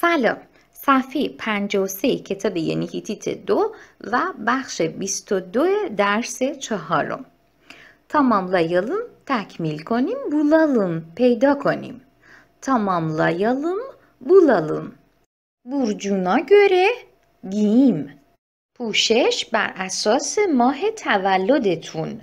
سلام صفحه 53 کتاب یونیکیتیت دو و بخش 22 درس چهارم لایلیم تکمیل کنیم بولالم پیدا کنیم tamamlayalım bulalım برجونا گره، گیم پوشش بر اساس ماه تولدتون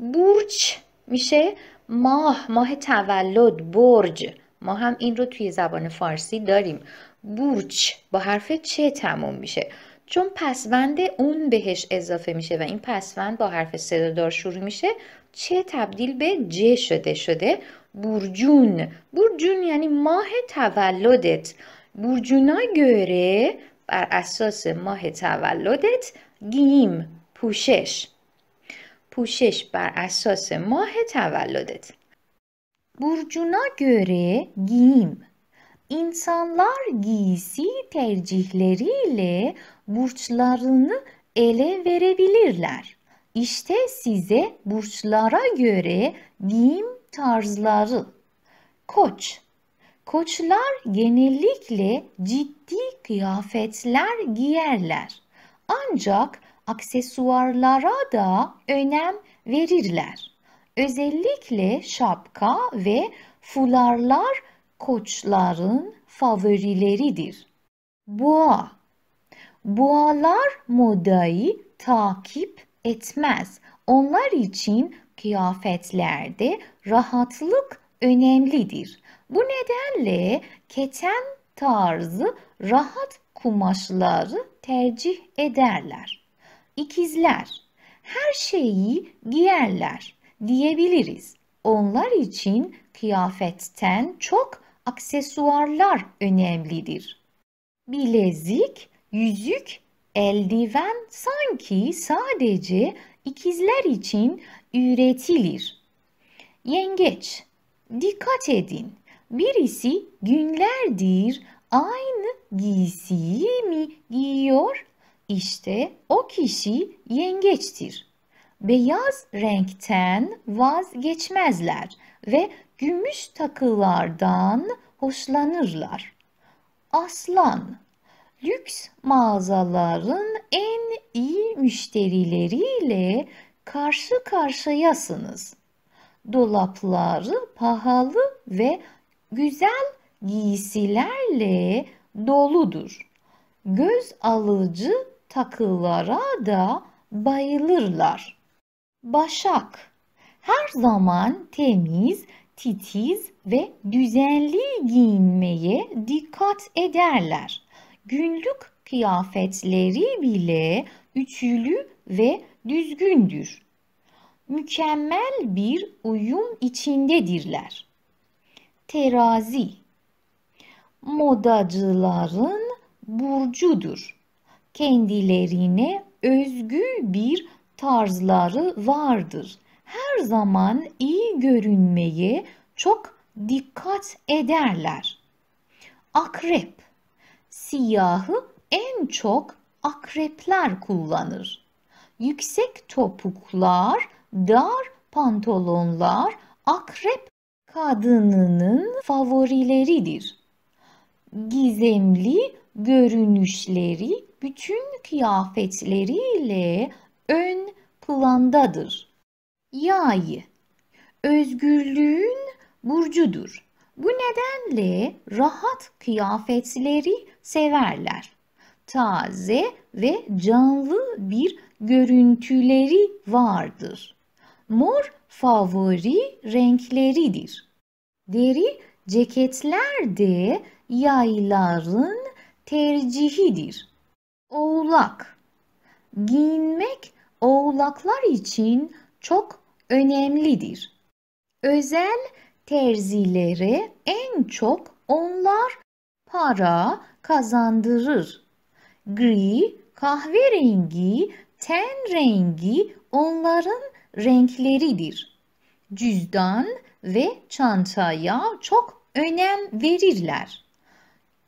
برج میشه ماه ماه تولد برج ما هم این رو توی زبان فارسی داریم بورچ با حرف چه تموم میشه چون پسوند اون بهش اضافه میشه و این پسوند با حرف صدادار شروع میشه چه تبدیل به ج شده شده بورجون بورجون یعنی ماه تولدت بورجونا گره بر اساس ماه تولدت گیم پوشش پوشش بر اساس ماه تولدت بورجونا گره گیم İnsanlar giysi tercihleriyle burçlarını ele verebilirler. İşte size burçlara göre giyim tarzları. Koç Koçlar genellikle ciddi kıyafetler giyerler. Ancak aksesuarlara da önem verirler. Özellikle şapka ve fularlar koçların favorileridir. Boğa Boğalar modayı takip etmez. Onlar için kıyafetlerde rahatlık önemlidir. Bu nedenle keten tarzı rahat kumaşları tercih ederler. İkizler her şeyi giyerler diyebiliriz. Onlar için kıyafetten çok aksesuarlar önemlidir. Bilezik, yüzük, eldiven sanki sadece ikizler için üretilir. Yengeç, dikkat edin. Birisi günlerdir aynı giysiyi mi giyiyor? İşte o kişi yengeçtir beyaz renkten vazgeçmezler ve gümüş takılardan hoşlanırlar. Aslan lüks mağazaların en iyi müşterileriyle karşı karşıyasınız. Dolapları pahalı ve güzel giysilerle doludur. Göz alıcı takılara da bayılırlar. Başak. Her zaman temiz, titiz ve düzenli giyinmeye dikkat ederler. Günlük kıyafetleri bile ütülü ve düzgündür. Mükemmel bir uyum içindedirler. Terazi Modacıların burcudur. Kendilerine özgü bir tarzları vardır. Her zaman iyi görünmeye çok dikkat ederler. Akrep Siyahı en çok akrepler kullanır. Yüksek topuklar, dar pantolonlar akrep kadınının favorileridir. Gizemli görünüşleri bütün kıyafetleriyle ön plandadır. Yay, özgürlüğün burcudur. Bu nedenle rahat kıyafetleri severler. Taze ve canlı bir görüntüleri vardır. Mor favori renkleridir. Deri ceketler de yayların tercihidir. Oğlak giyinmek oğlaklar için çok önemlidir. Özel terzileri en çok onlar para kazandırır. Gri, kahverengi, ten rengi onların renkleridir. Cüzdan ve çantaya çok önem verirler.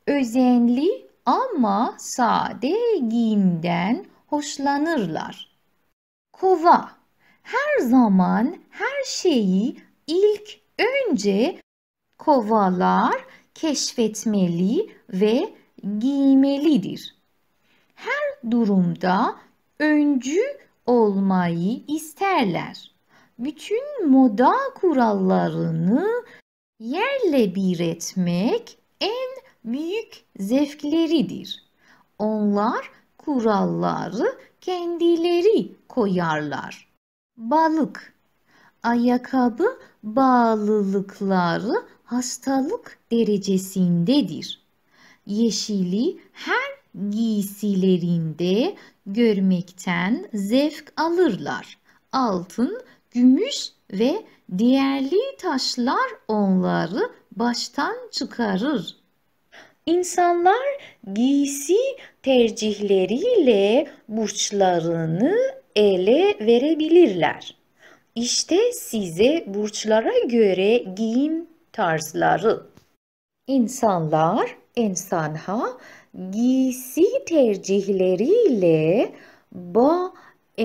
Özenli ama sade giyimden hoşlanırlar. Kova her zaman her şeyi ilk önce kovalar keşfetmeli ve giymelidir. Her durumda öncü olmayı isterler. Bütün moda kurallarını yerle bir etmek en büyük zevkleridir. Onlar kuralları kendileri koyarlar. Balık ayakkabı bağlılıkları hastalık derecesindedir. Yeşili her giysilerinde görmekten zevk alırlar. Altın, gümüş ve değerli taşlar onları baştan çıkarır. İnsanlar giysi tercihleriyle burçlarını ele verebilirler. İşte size burçlara göre giyim tarzları. İnsanlar, insanha giysi tercihleriyle با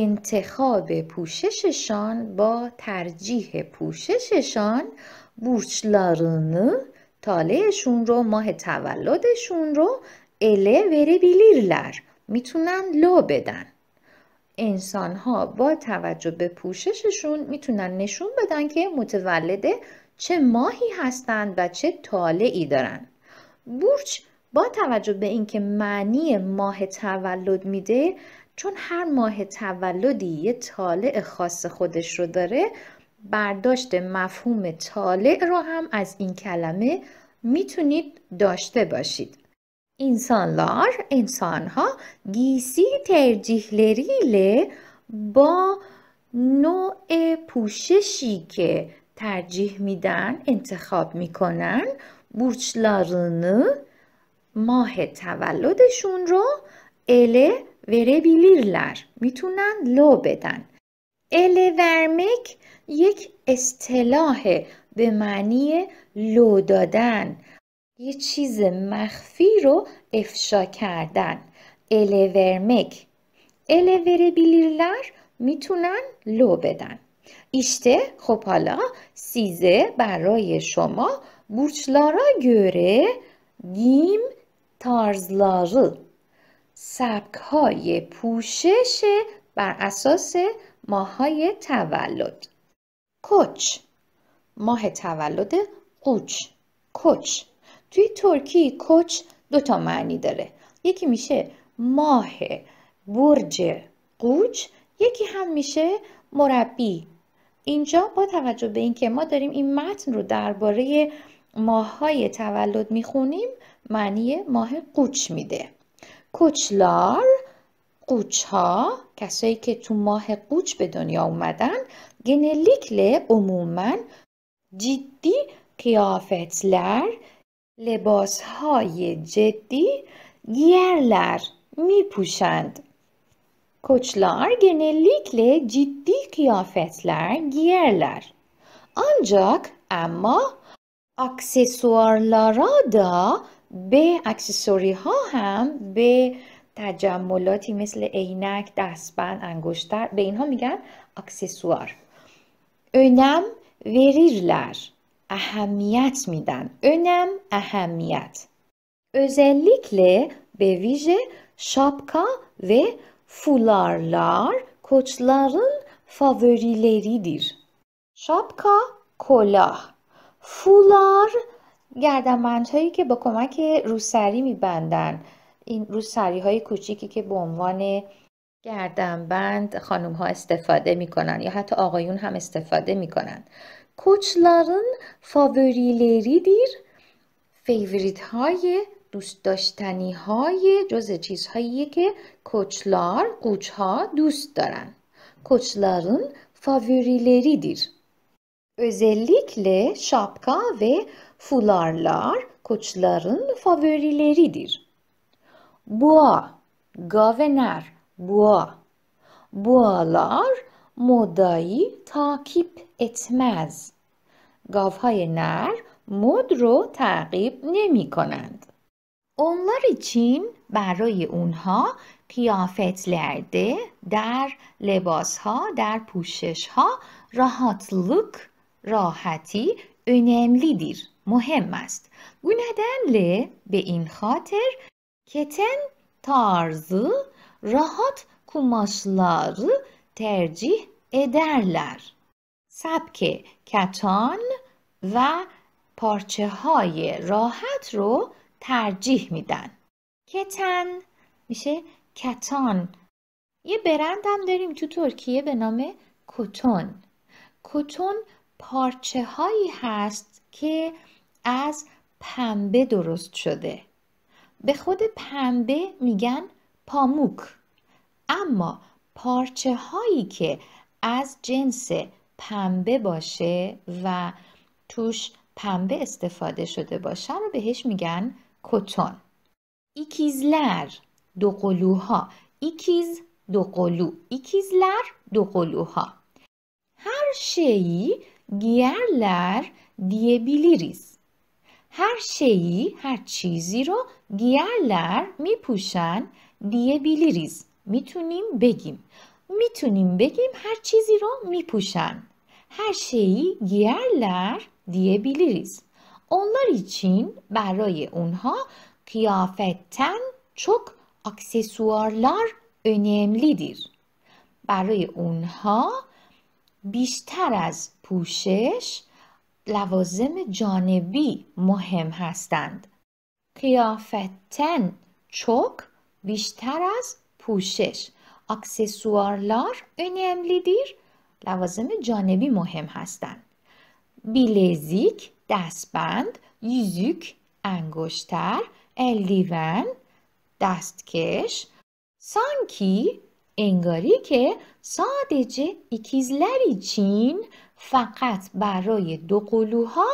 انتخاب پوشششان با ترجیح پوشششان بورچلارını تالهشون رو ماه تولدشون رو وره verebilirler. میتونن لو بدن. انسان ها با توجه به پوشششون میتونن نشون بدن که متولد چه ماهی هستند و چه طالعی دارن. بورچ با توجه به اینکه معنی ماه تولد میده چون هر ماه تولدی یه طالع خاص خودش رو داره برداشت مفهوم طالع رو هم از این کلمه میتونید داشته باشید İnsanlar, insanha giysi tercihleriyle با نوع پوششی که ترجیح میدن انتخاب میکنن بورچلارن ماه تولدشون رو ele لر میتونن لو بدن. اله ورمک یک اصطلاح به معنی لو دادن یه چیز مخفی رو افشا کردن الورمک بیلیرلر میتونن لو بدن ایشته خب حالا سیزه برای شما بورچلارا گره گیم تارزلار سبک های پوشش بر اساس ماهای تولد کچ ماه تولد قوچ کچ توی ترکی کوچ دوتا تا معنی داره یکی میشه ماه برج قوچ یکی هم میشه مربی اینجا با توجه به اینکه ما داریم این متن رو درباره ماههای تولد میخونیم معنی ماه قوچ میده کوچلار قوچ کسایی که تو ماه قوچ به دنیا اومدن گنلیکله عموما جدی قیافتلر لباس های جدی گیرلر می پوشند. کچلار گنلیکلی جدی قیافتلر گیرلر. آنجاک اما اکسسوارلارا دا به اکسیسوری ها هم به تجملاتی مثل عینک دستبند انگشتر به اینها میگن اکسسوار اونم وریرلر اهمیت میدن Önem, اهمیت Özellikle ویژه شابکا و فولارلار کچلارن koçların دیر. شابکا کلاه فولار گردنبند هایی که با کمک روسری میبندن این روسری های کوچیکی که به عنوان گردنبند خانم ها استفاده میکنن یا حتی آقایون هم استفاده میکنن koçların favorileridir. Favorite های دوست داشتنی های جز چیزهایی که کوچلار کوچ ها دوست دارن. کوچلارın favorileridir. Özellikle şapka ve fularlar koçların favorileridir. Boğa, gavener, boğa. Boğalar modayı takip اتمز گاف های نر مد رو تعقیب نمی کنند اونلار چین برای اونها پیافت لرده در لباس ها در پوشش ها راحت راحتی اونملی دیر مهم است گونه ل به این خاطر کتن تارز راحت کماشلار ترجیح ادرلر سبک کتان و پارچه های راحت رو ترجیح میدن کتن میشه کتان یه برندم داریم تو ترکیه به نام کتون کتون پارچه هایی هست که از پنبه درست شده به خود پنبه میگن پاموک اما پارچه هایی که از جنس پنبه باشه و توش پنبه استفاده شده باشه رو بهش میگن کتون ایکیزلر دو قلوها ایکیز دو قلو ایکیزلر دو قلوها شیی گیرلر دیه هر هر شیی هر چیزی رو گیرلر میپوشن دیه بیلیریز میتونیم بگیم. میتونیم بگیم هر چیزی رو میپوشن. her şeyi giyerler diyebiliriz. Onlar için برای اونها kıyafetten çok aksesuarlar önemlidir. برای اونها بیشتر از پوشش لوازم جانبی مهم هستند. قیافتن چک بیشتر از پوشش. اکسسوارلار önemlidir لوازم جانبی مهم هستند. بیلزیک، دستبند، یزیک، انگشتر، الدیون، دستکش، سانکی انگاری که سادجه ایکیزلری چین فقط برای دو قلوها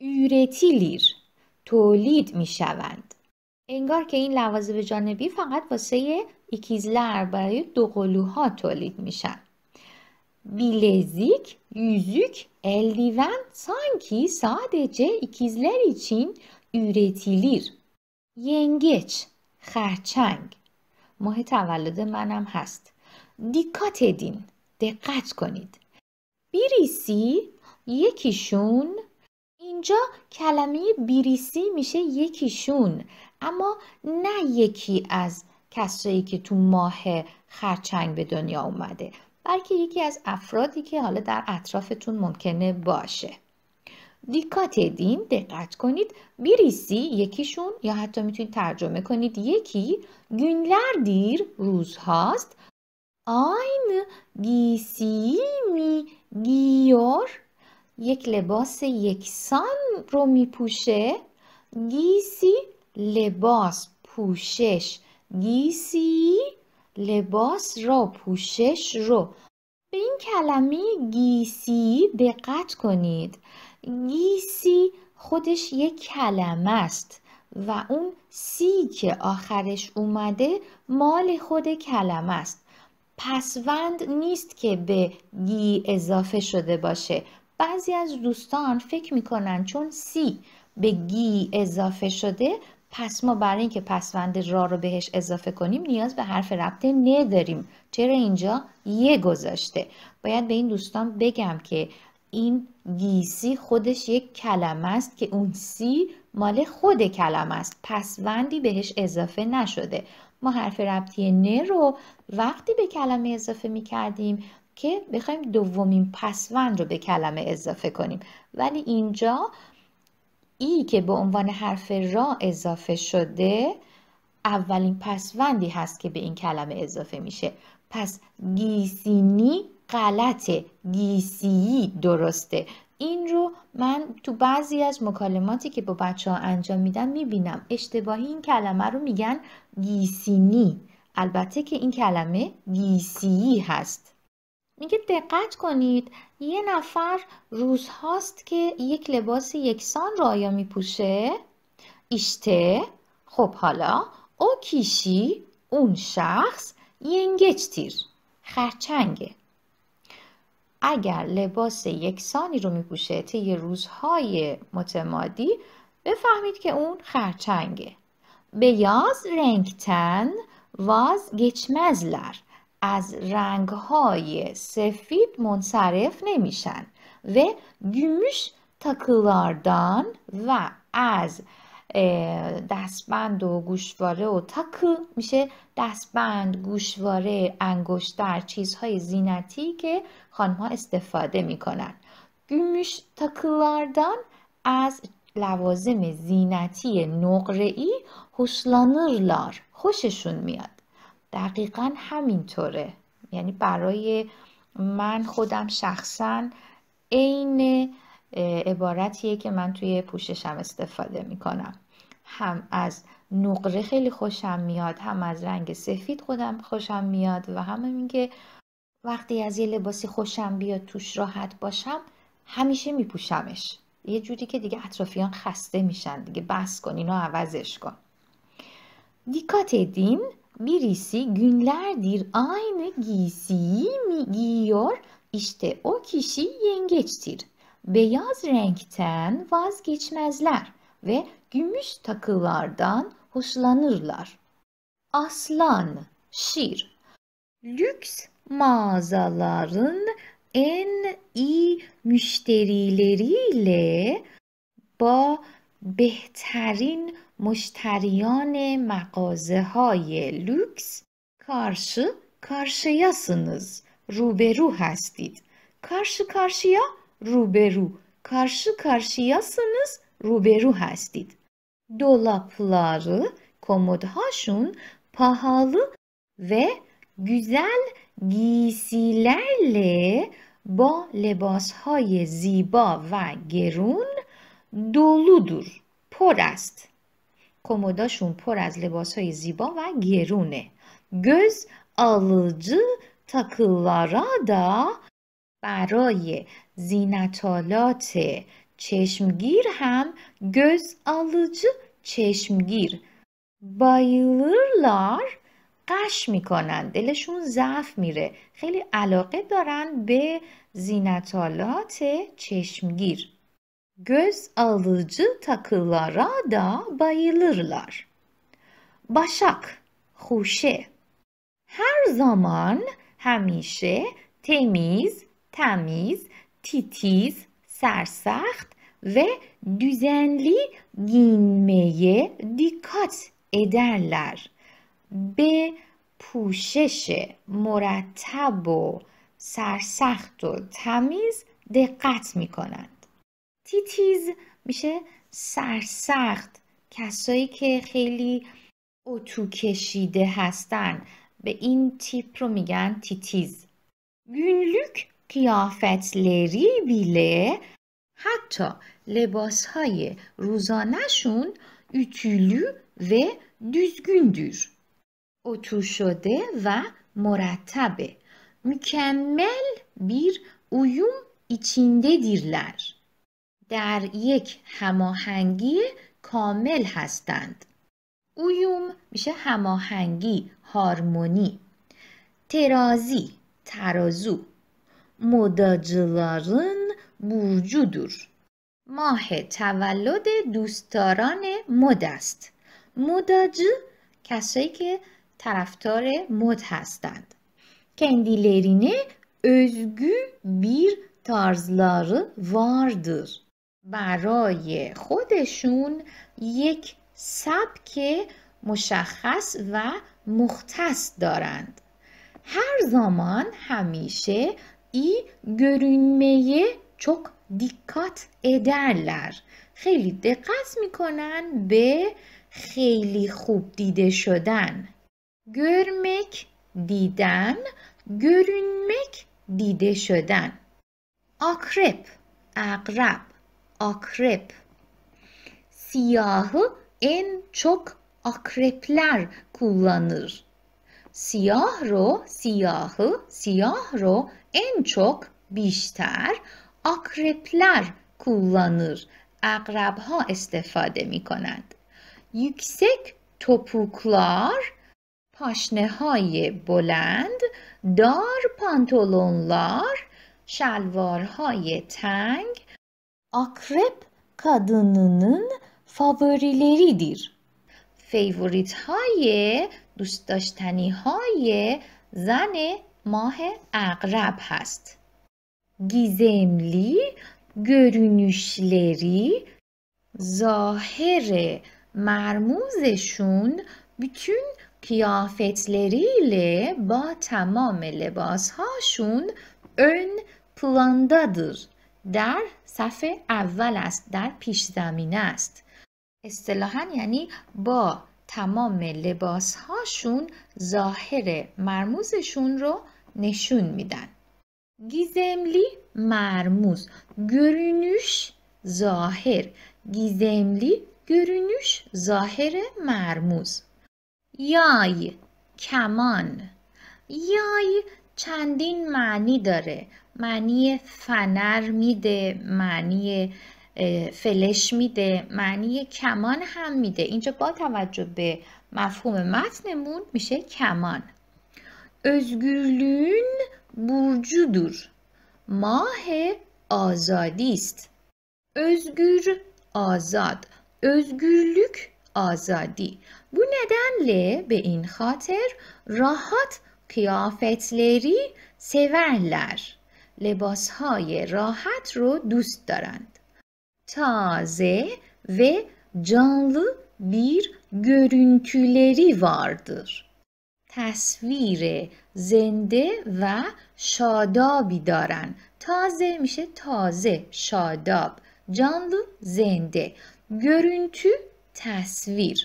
یورتیلیر تولید می شوند. انگار که این لوازم جانبی فقط واسه ایکیزلر برای دو قلوها تولید می شوند bilezik, yüzük, eldiven sanki sadece ikizler için üretilir. ینگچ خرچنگ ماه تولد منم هست دیکات دقت کنید بیریسی یکیشون اینجا کلمه بیریسی میشه یکیشون اما نه یکی از کسایی که تو ماه خرچنگ به دنیا اومده بلکه یکی از افرادی که حالا در اطرافتون ممکنه باشه دیکات دین دقت کنید بیریسی یکیشون یا حتی میتونید ترجمه کنید یکی گنلر دیر هاست. آین گیسی می گیور یک لباس یکسان رو میپوشه گیسی لباس پوشش گیسی لباس را پوشش رو به این کلمه گیسی دقت کنید گیسی خودش یک کلمه است و اون سی که آخرش اومده مال خود کلمه است پسوند نیست که به گی اضافه شده باشه بعضی از دوستان فکر میکنن چون سی به گی اضافه شده پس ما برای اینکه پسوند را رو بهش اضافه کنیم نیاز به حرف ربطه نه داریم چرا اینجا یه گذاشته باید به این دوستان بگم که این گیسی خودش یک کلمه است که اون سی مال خود کلمه است پسوندی بهش اضافه نشده ما حرف ربطی نه رو وقتی به کلمه اضافه می کردیم که بخوایم دومین پسوند رو به کلمه اضافه کنیم ولی اینجا ای که به عنوان حرف را اضافه شده اولین پسوندی هست که به این کلمه اضافه میشه پس گیسینی غلطه گیسیی درسته این رو من تو بعضی از مکالماتی که با بچه ها انجام میدم میبینم اشتباهی این کلمه رو میگن گیسینی البته که این کلمه گیسیی هست میگه دقت کنید یه نفر روزهاست که یک لباس یکسان را آیا پوشه؟ ایشته خب حالا او کیشی اون شخص ینگچتیر خرچنگه اگر لباس یکسانی رو می پوشه طی روزهای متمادی بفهمید که اون خرچنگه بیاز رنگتن واز گچمزلر از رنگهای سفید منصرف نمیشن و گمش تکلاردان و از دستبند و گوشواره و تکل میشه دستبند گوشواره انگشتر چیزهای زینتی که خانمها استفاده میکنن گمش تکلاردان از لوازم زینتی نقره ای خوششون میاد دقیقا همینطوره یعنی برای من خودم شخصا عین عبارتیه که من توی پوششم استفاده میکنم هم از نقره خیلی خوشم میاد هم از رنگ سفید خودم خوشم میاد و هم اینکه وقتی از یه لباسی خوشم بیاد توش راحت باشم همیشه میپوشمش یه جوری که دیگه اطرافیان خسته میشن دیگه بس کن اینو عوضش کن دیکات دین Birisi günlerdir aynı giysiyi mi giyiyor? İşte o kişi yengeçtir. Beyaz renkten vazgeçmezler ve gümüş takılardan hoşlanırlar. Aslan, şir. Lüks mağazaların en iyi müşterileriyle ba behterin مشتریان مغازه های لوکس کارش کارشیا روبرو هستید کارش کارشیا روبرو کارش کارشیا روبرو هستید دو کمد هاشون و گزل گیسیلرله با لباس های زیبا و گرون دولودر پر است کموداشون پر از لباس های زیبا و گرونه. گز آلج تا دا برای زینتالات چشمگیر هم گز آلج چشمگیر بایلرلار قش میکنن دلشون ضعف میره خیلی علاقه دارن به زینتالات چشمگیر Göz alıcı takılara da bayılırlar. Başak, huşe. Her zaman hemşe temiz, temiz, titiz, sersaht ve düzenli giyinmeye dikkat ederler. Be پوشش مرتب و سرسخت و تمیز دقت تیتیز میشه سرسخت کسایی که خیلی اتو کشیده هستن به این تیپ رو میگن تیتیز گونلوک قیافت لری بیله حتی لباس های روزانشون اتولو و دوزگوندور اتو شده و مرتبه مکمل بیر اویوم ایچینده دیرلر. در یک هماهنگی کامل هستند. اویوم میشه هماهنگی، هارمونی. ترازی، ترازو. مداجلارن بوجودور ماه تولد دوستداران مد است. مداج کسایی که طرفدار مد هستند. کندیلرینه ازگو بیر تارزلار واردر. برای خودشون یک سبک مشخص و مختص دارند هر زمان همیشه ای گرونمه چک دیکات ادرلر خیلی دقت میکنن به خیلی خوب دیده شدن گرمک دیدن گرونمک دیده شدن آکرپ اقرب akrep. Siyahı en çok akrepler kullanır. Siyahro, siyahı, siyahro en çok bişter akrepler kullanır. Akrabha istifade استفاده می yüksek topuklar, پاشنه های بلند، pantolonlar, پانتولونlar، tang, تنگ، اقرب کدنون فابوریلی دید. فیوریت های دوست داشتنی های زن ماه اقرب هست. گیزملی گرنشلری ظاهر مرموزشون بیتون کیافتلریلی با تمام لباس هاشون اون پلندادر. در صفحه اول است در پیش زمینه است اصطلاحا یعنی با تمام لباس هاشون ظاهر مرموزشون رو نشون میدن گیزملی مرموز گرونوش ظاهر گیزملی گرونوش ظاهر مرموز یای کمان یای چندین معنی داره معنی فنر میده معنی فلش میده معنی کمان هم میده اینجا با توجه به مفهوم متنمون میشه کمان özgürlüğün burcudur. ماه آزادی است. özgür آزاد. özgürlük آزادی. Bu nedenle به این خاطر راحت کیافتلری severler. لباسهای راحت رو دوست دارند. تازه و canlı بیر görüntüleri vardır. تصویر زنده و شادابی دارند تازه میشه تازه شاداب جانلو زنده گرونتو تصویر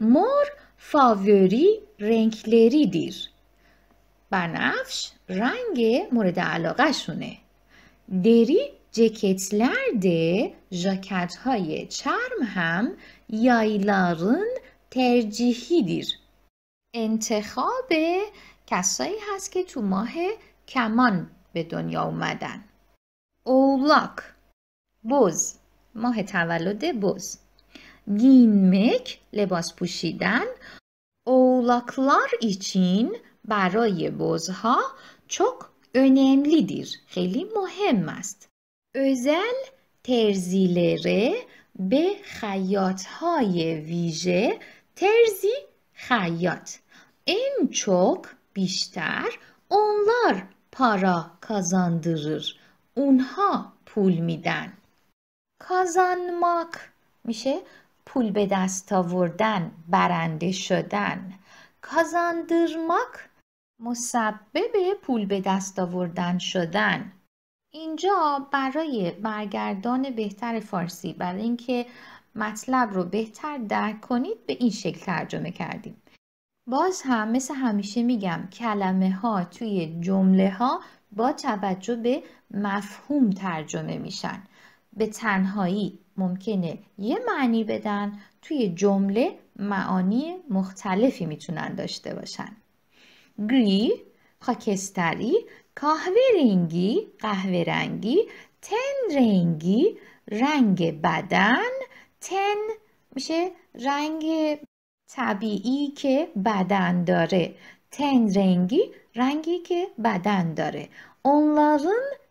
مور فاوری رنگلری دیر بنفش رنگ مورد علاقه شونه. دری لرده جاکت های چرم هم یایلارن ترجیحی دیر. انتخاب کسایی هست که تو ماه کمان به دنیا اومدن. اولاک بوز ماه تولد بوز گینمک لباس پوشیدن اولاکلار ایچین برای چک چک دیر. خیلی مهم است. özel ترزیلره به خیاط های ویژه ترزی خیات. این چک بیشتر اونلار پارا کازاندرر اونها پول میدن. کازانماک میشه پول به دست آوردن برنده شدن کازاندرماک مسبب پول به دست آوردن شدن اینجا برای برگردان بهتر فارسی برای اینکه مطلب رو بهتر درک کنید به این شکل ترجمه کردیم باز هم مثل همیشه میگم کلمه ها توی جمله ها با توجه به مفهوم ترجمه میشن به تنهایی ممکنه یه معنی بدن توی جمله معانی مختلفی میتونن داشته باشن گری خاکستری کاهوه رنگی قهوه رنگی تن رنگی رنگ بدن تن میشه رنگ طبیعی که بدن داره تن رنگی رنگی که بدن داره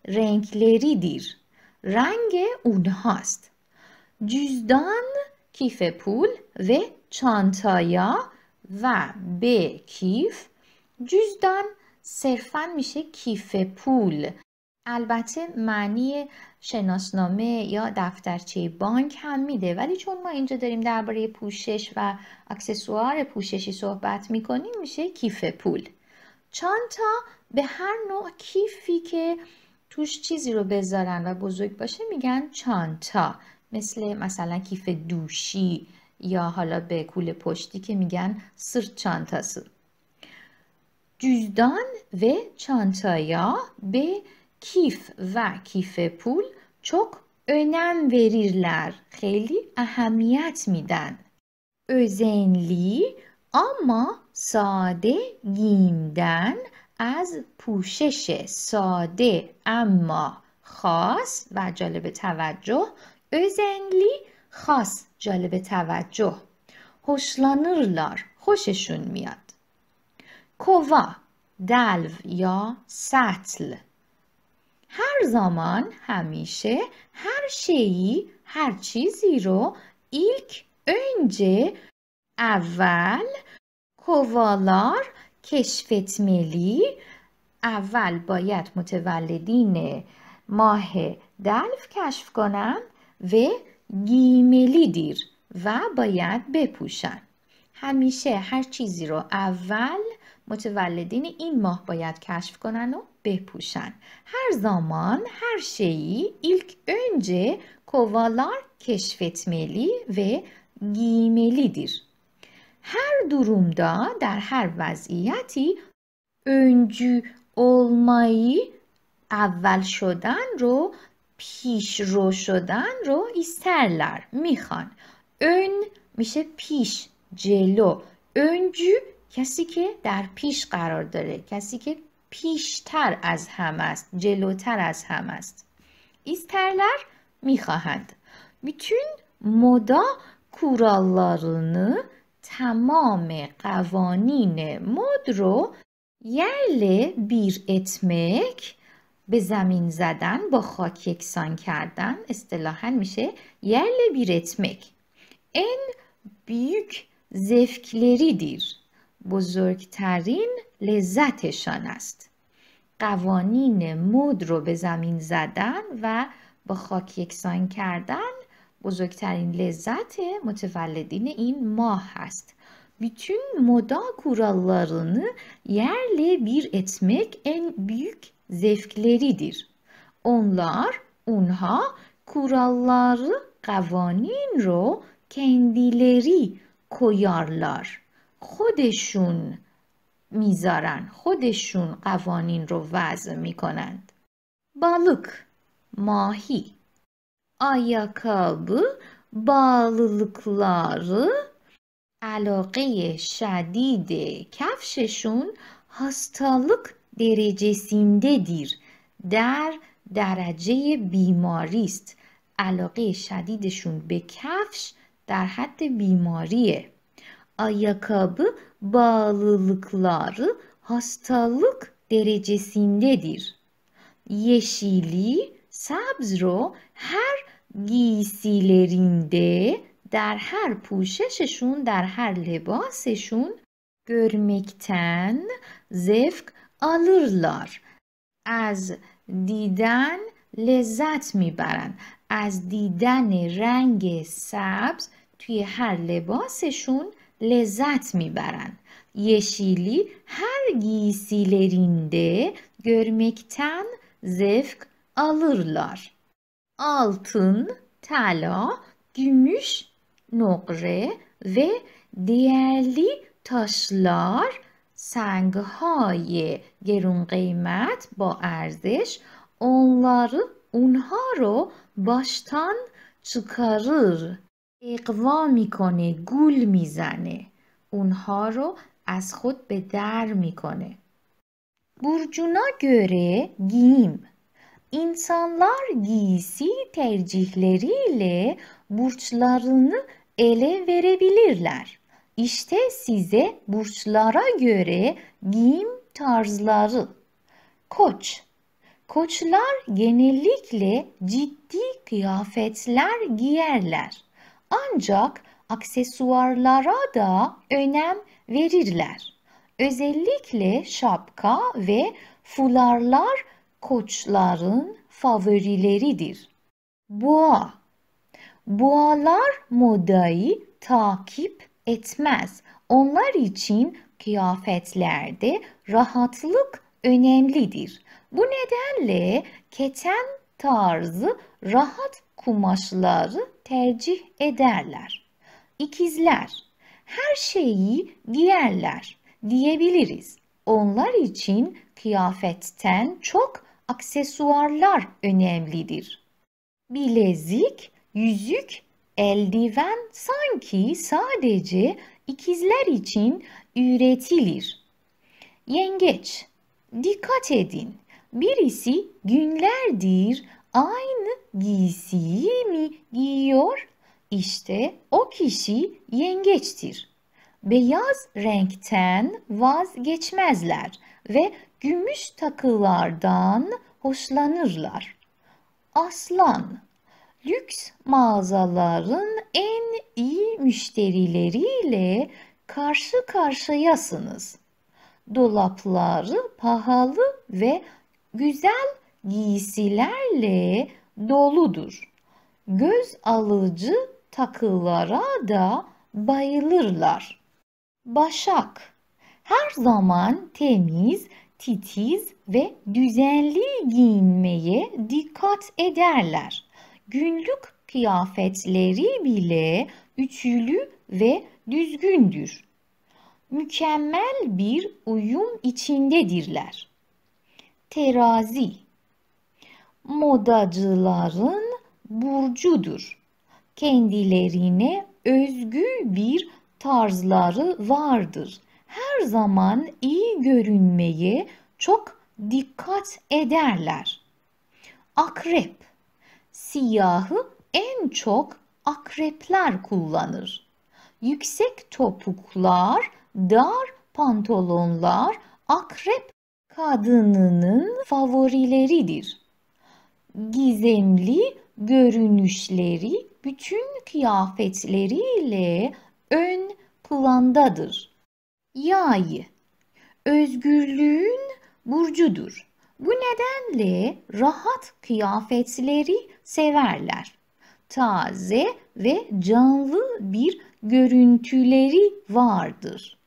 رنگلری دیر. رنگ اونهاست جزدان، کیف پول و چانتایا و به کیف جوزدان صرفا میشه کیف پول البته معنی شناسنامه یا دفترچه بانک هم میده ولی چون ما اینجا داریم درباره پوشش و اکسسوار پوششی صحبت میکنیم میشه کیف پول چانتا به هر نوع کیفی که توش چیزی رو بذارن و بزرگ باشه میگن چانتا مثل مثلا کیف دوشی یا حالا به کول پشتی که میگن سر چانتا سر جوزدان و چانتایا به کیف و کیف پول چک اونم وریرلر خیلی اهمیت میدن اوزینلی اما ساده گیمدن از پوشش ساده اما خاص و جالب توجه اوزینلی خاص جالب توجه هشلانرلار خوششون میاد کوا دلو یا سطل هر زمان همیشه هر شیی هر چیزی رو ایک، اینجه، اول کشفت کشفتملی اول باید متولدین ماه دلف کشف کنند و گیملی دیر و باید بپوشن همیشه هر چیزی رو اول متولدین این ماه باید کشف کنن و بپوشن هر زمان هر ایلک اونجه کووالار کشفت ملی و دیر. هر دیر. هر دا در هر وضعیتی اونجو اولمایی اول شدن رو پیش رو شدن رو ایسترلر میخوان اون میشه پیش جلو اونجو کسی که در پیش قرار داره کسی که پیشتر از هم است جلوتر از هم است ایسترلر میخواهند میتون مودا kurallarını تمام قوانین مد رو یرل بیر اتمک به زمین زدن با خاک یکسان کردن اصطلاحا میشه بیر اتمک این بیوک زفکلری دیر بزرگترین لذتشان است قوانین مد رو به زمین زدن و با خاک یکسان کردن بزرگترین لذت متولدین این ماه هست. مودا مدا یرلی yerle bir etmek en büyük دیر. اونلار اونها کورالار قوانین رو کندیلری کویارلار خودشون میذارن خودشون قوانین رو وضع میکنند بالوک ماهی کاب بالکلار علاقه شدید کفششون سینده دیر در درجه بیماری است علاقه شدیدشون به کفش در حد بیماریه ayakkabı bağlılıkları hastalık derecesindedir. Yeşili, sabzro her giysilerinde در هر پوشششون در هر لباسشون görmekten zevk alırlar. از دیدن لذت میبرن. از دیدن رنگ سبز توی هر لباسشون lezzet mi mibəren. Yeşili her giysilerinde görmekten zevk alırlar. Altın, tala, gümüş, nokre ve değerli taşlar سنگهای gerun kıymet, ba ارزش onları اونها baştan çıkarır. اقوا میکنه گول میزنه اونها رو از خود به در میکنه Burcuna göre giyim. İnsanlar giysi tercihleriyle burçlarını ele verebilirler. İşte size burçlara göre giyim tarzları. Koç. Koçlar genellikle ciddi kıyafetler giyerler ancak aksesuarlara da önem verirler. Özellikle şapka ve fularlar koçların favorileridir. Boğa Boğalar modayı takip etmez. Onlar için kıyafetlerde rahatlık önemlidir. Bu nedenle keten tarzı rahat kumaşları tercih ederler. İkizler her şeyi giyerler diyebiliriz. Onlar için kıyafetten çok aksesuarlar önemlidir. Bilezik, yüzük, eldiven sanki sadece ikizler için üretilir. Yengeç, dikkat edin. Birisi günlerdir aynı giysiyi mi giyiyor? İşte o kişi yengeçtir. Beyaz renkten vazgeçmezler ve gümüş takılardan hoşlanırlar. Aslan lüks mağazaların en iyi müşterileriyle karşı karşıyasınız. Dolapları pahalı ve güzel giysilerle doludur. Göz alıcı takılara da bayılırlar. Başak her zaman temiz, titiz ve düzenli giyinmeye dikkat ederler. Günlük kıyafetleri bile üçlü ve düzgündür. Mükemmel bir uyum içindedirler. Terazi modacıların burcudur. Kendilerine özgü bir tarzları vardır. Her zaman iyi görünmeye çok dikkat ederler. Akrep Siyahı en çok akrepler kullanır. Yüksek topuklar, dar pantolonlar akrep kadınının favorileridir gizemli görünüşleri bütün kıyafetleriyle ön plandadır. Yay, özgürlüğün burcudur. Bu nedenle rahat kıyafetleri severler. Taze ve canlı bir görüntüleri vardır.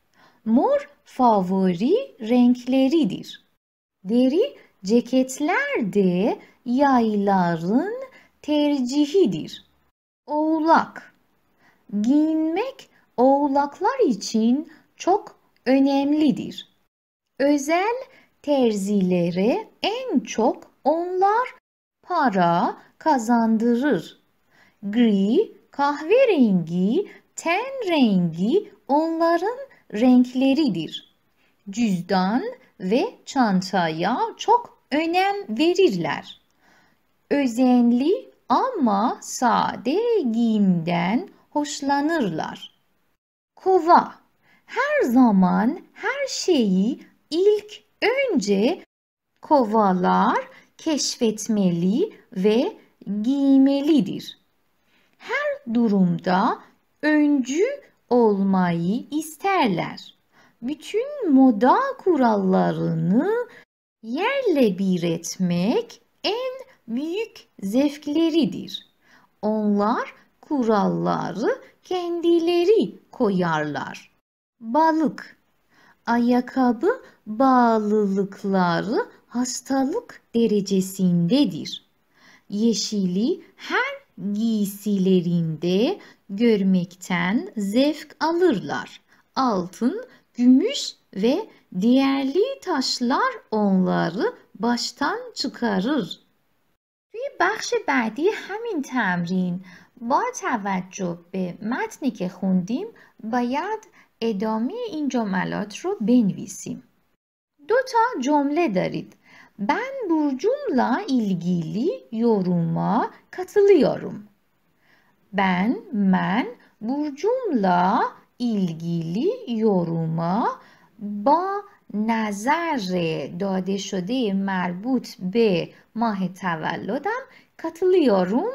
Mor favori renkleridir. Deri Ceketler de yayların tercihidir. Oğlak Giyinmek oğlaklar için çok önemlidir. Özel terzilere en çok onlar para kazandırır. Gri, kahverengi, ten rengi onların renkleridir. Cüzdan, ve çantaya çok önem verirler. Özenli ama sade giyimden hoşlanırlar. Kova her zaman her şeyi ilk önce kovalar keşfetmeli ve giymelidir. Her durumda öncü olmayı isterler bütün moda kurallarını yerle bir etmek en büyük zevkleridir. Onlar kuralları kendileri koyarlar. Balık Ayakkabı bağlılıkları hastalık derecesindedir. Yeşili her giysilerinde görmekten zevk alırlar. Altın gümüş ve diğerli taşlar onları baştan çıkarır. Bir بخش بعدی همین تمرین با توجه به متنی که خوندیم باید ادامه این جملات رو بنویسیم. دو تا جمله دارید. Ben Burcumla ilgili yoruma katılıyorum. Ben, ben Burcumla ایلگیلی یوروما با نظر داده شده مربوط به ماه تولدم کاتلیاروم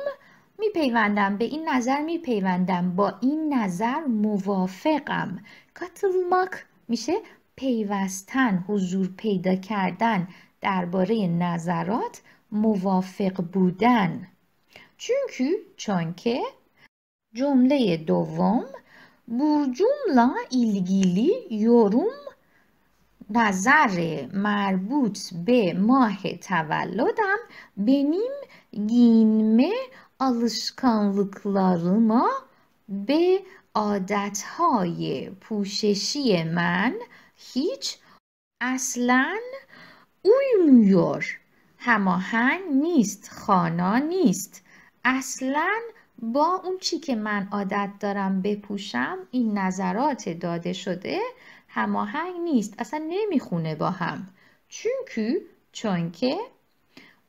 میپیوندم به این نظر میپیوندم با این نظر موافقم کاتلماک میشه پیوستن حضور پیدا کردن درباره نظرات موافق بودن چونکه چونکه جمله دوم بوجوملا ایلگیلی یوروم نظر مربوط به ماه تولدم بنیم گینمه آلشکانلکلارما به عادتهای پوششی من هیچ اصلا اویمویور هماهنگ نیست خانا نیست اصلا با اون چی که من عادت دارم بپوشم این نظرات داده شده هماهنگ نیست اصلا نمیخونه با هم چونکه چونکه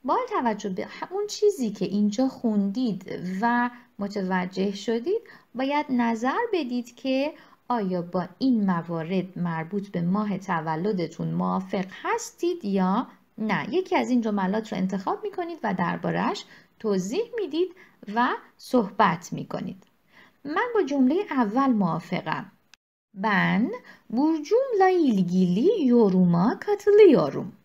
با توجه به اون چیزی که اینجا خوندید و متوجه شدید باید نظر بدید که آیا با این موارد مربوط به ماه تولدتون موافق هستید یا نه یکی از این جملات رو انتخاب میکنید و دربارهش توضیح میدید و صحبت می کنید. من با جمله اول موافقم. Ben bu cümle ilgili yoruma katılıyorum.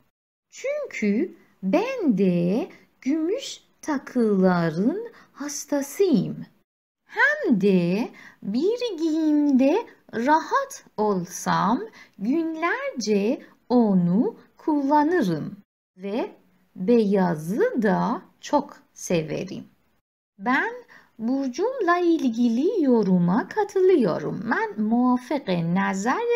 Çünkü ben de gümüş takıların hastasıyım. Hem de bir giyimde rahat olsam günlerce onu kullanırım ve beyazı da çok severim. Ben burcumla ilgili yoruma katılıyorum. من موافق نظر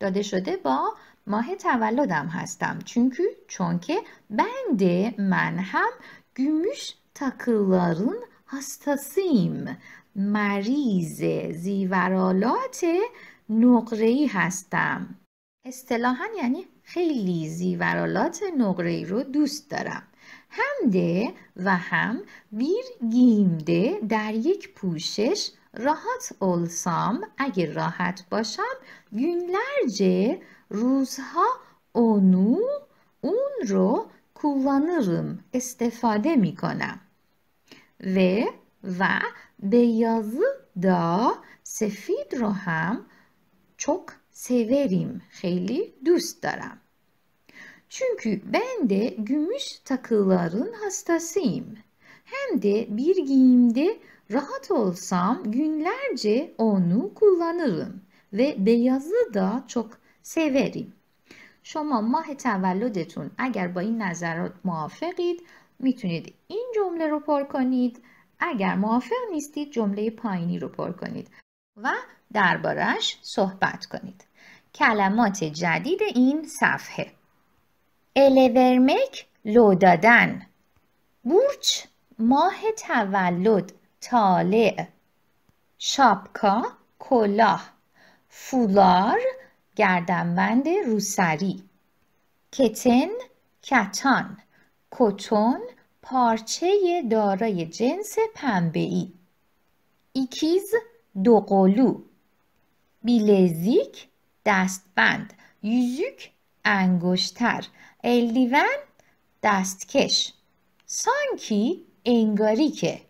داده شده با ماه تولدم هستم. چونکه چون که من هم گمش takıların هستاسیم. مریض زیورالات نقره هستم. اصطلاحا یعنی خیلی زیورالات نقره رو دوست دارم. همده و هم بیر گیمده در یک پوشش راحت اولسام اگر راحت باشم گونلرجه روزها اونو اون رو kullanırım استفاده می کنم و و یازی دا سفید رو هم چک severim خیلی دوست دارم Çünkü ben de gümüş takıların hastasıyım. Hem de bir giyimde rahat olsam günlerce onu kullanırım ve beyazı da çok severim. شما ماه تولدتون اگر با این نظرات موافقید میتونید این جمله رو پر کنید اگر موافق نیستید جمله پایینی رو پر کنید و دربارش صحبت کنید کلمات جدید این صفحه الورمک لو دادن بورچ ماه تولد طالع شاپکا کلاه فولار گردنبند روسری کتن کتان کتون پارچه دارای جنس پنبه‌ای ایکیز دوقلو بیلزیک دستبند یوزیک انگشتر الیون دستکش سانکی انگاری که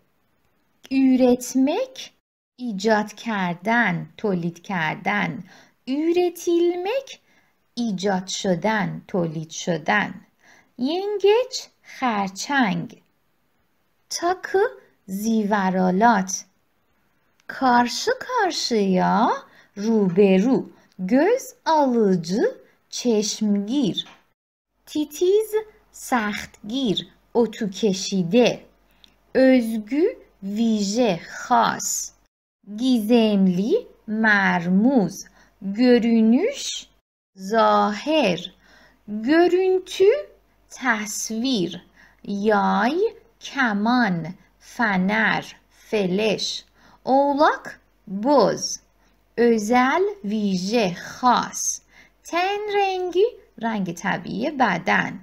ایجاد کردن تولید کردن یورتیلمک ایجاد شدن تولید شدن ینگچ خرچنگ تاکو زیورالات کارشی یا روبرو göz alıcı چشمگیر تیتیز سختگیر اتو کشیده ویژه خاص گیزملی مرموز گرونوش ظاهر گرونتو تصویر یای کمان فنر فلش اولاک بز ازل ویژه خاص تن رنگی رنگ طبیعی بدن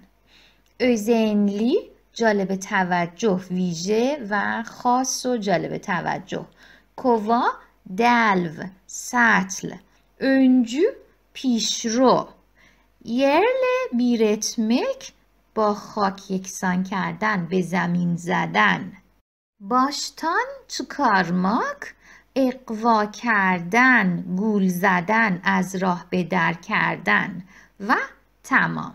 اوزنلی جالب توجه ویژه و خاص و جالب توجه کوا دلو سطل اونجو پیشرو یرل بیرتمک با خاک یکسان کردن به زمین زدن باشتان تو کارماک اقوا کردن گول زدن از راه به در کردن و 差吗？